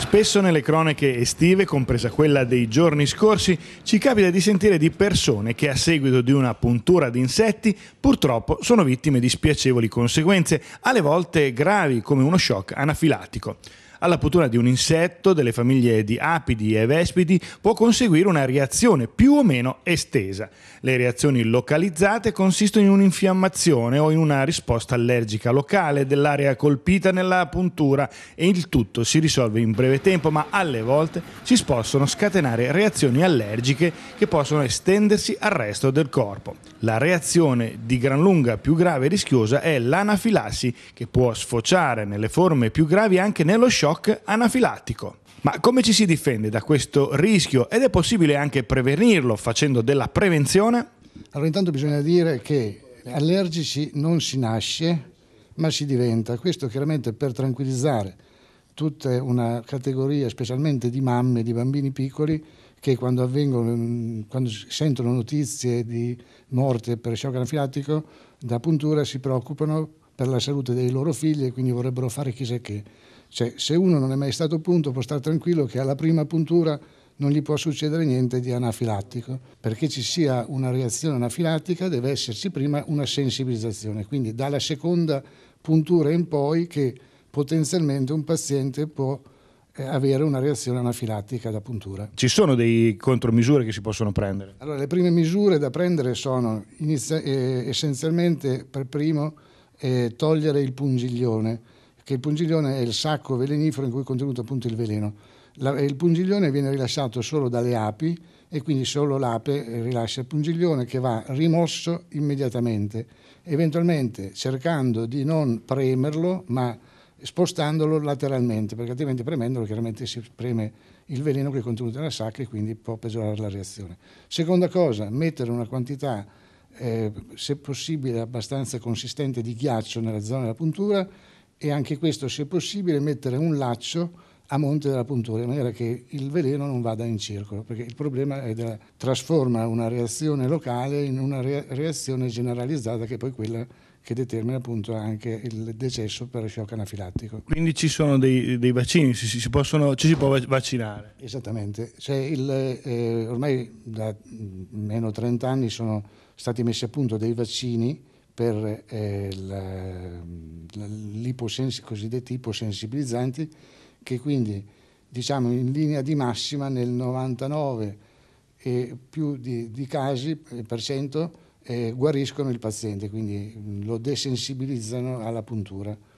Spesso nelle cronache estive, compresa quella dei giorni scorsi, ci capita di sentire di persone che a seguito di una puntura di insetti purtroppo sono vittime di spiacevoli conseguenze, alle volte gravi come uno shock anafilattico alla putura di un insetto, delle famiglie di apidi e vespidi, può conseguire una reazione più o meno estesa. Le reazioni localizzate consistono in un'infiammazione o in una risposta allergica locale dell'area colpita nella puntura e il tutto si risolve in breve tempo, ma alle volte si possono scatenare reazioni allergiche che possono estendersi al resto del corpo. La reazione di gran lunga più grave e rischiosa è l'anafilassi che può sfociare nelle forme più gravi anche nello shock shock anafilattico. Ma come ci si difende da questo rischio ed è possibile anche prevenirlo facendo della prevenzione? Allora intanto bisogna dire che allergici non si nasce ma si diventa. Questo chiaramente per tranquillizzare tutta una categoria specialmente di mamme, di bambini piccoli che quando, avvengono, mm, quando sentono notizie di morte per shock anafilattico da puntura si preoccupano per la salute dei loro figli e quindi vorrebbero fare chissà che cioè, se uno non è mai stato punto può stare tranquillo che alla prima puntura non gli può succedere niente di anafilattico. Perché ci sia una reazione anafilattica deve esserci prima una sensibilizzazione, quindi dalla seconda puntura in poi che potenzialmente un paziente può eh, avere una reazione anafilattica da puntura. Ci sono dei contromisure che si possono prendere? Allora, le prime misure da prendere sono inizia- eh, essenzialmente per primo eh, togliere il pungiglione che il pungiglione è il sacco velenifero in cui è contenuto appunto il veleno. La, il pungiglione viene rilasciato solo dalle api e quindi solo l'ape eh, rilascia il pungiglione che va rimosso immediatamente, eventualmente cercando di non premerlo ma spostandolo lateralmente, perché altrimenti premendolo chiaramente si preme il veleno che è contenuto nella sacca e quindi può peggiorare la reazione. Seconda cosa, mettere una quantità eh, se possibile abbastanza consistente di ghiaccio nella zona della puntura e anche questo, se possibile, mettere un laccio a monte della puntura, in maniera che il veleno non vada in circolo, perché il problema è della, trasforma una reazione locale in una reazione generalizzata che è poi quella che determina appunto anche il decesso per shock anafilattico. Quindi ci sono dei, dei vaccini, ci si, possono, ci si può vaccinare? Esattamente, cioè il, eh, ormai da mm, meno 30 anni sono stati messi a punto dei vaccini per eh, i cosiddetti iposensibilizzanti che quindi diciamo in linea di massima nel 99 e più di, di casi eh, per cento eh, guariscono il paziente, quindi mm, lo desensibilizzano alla puntura.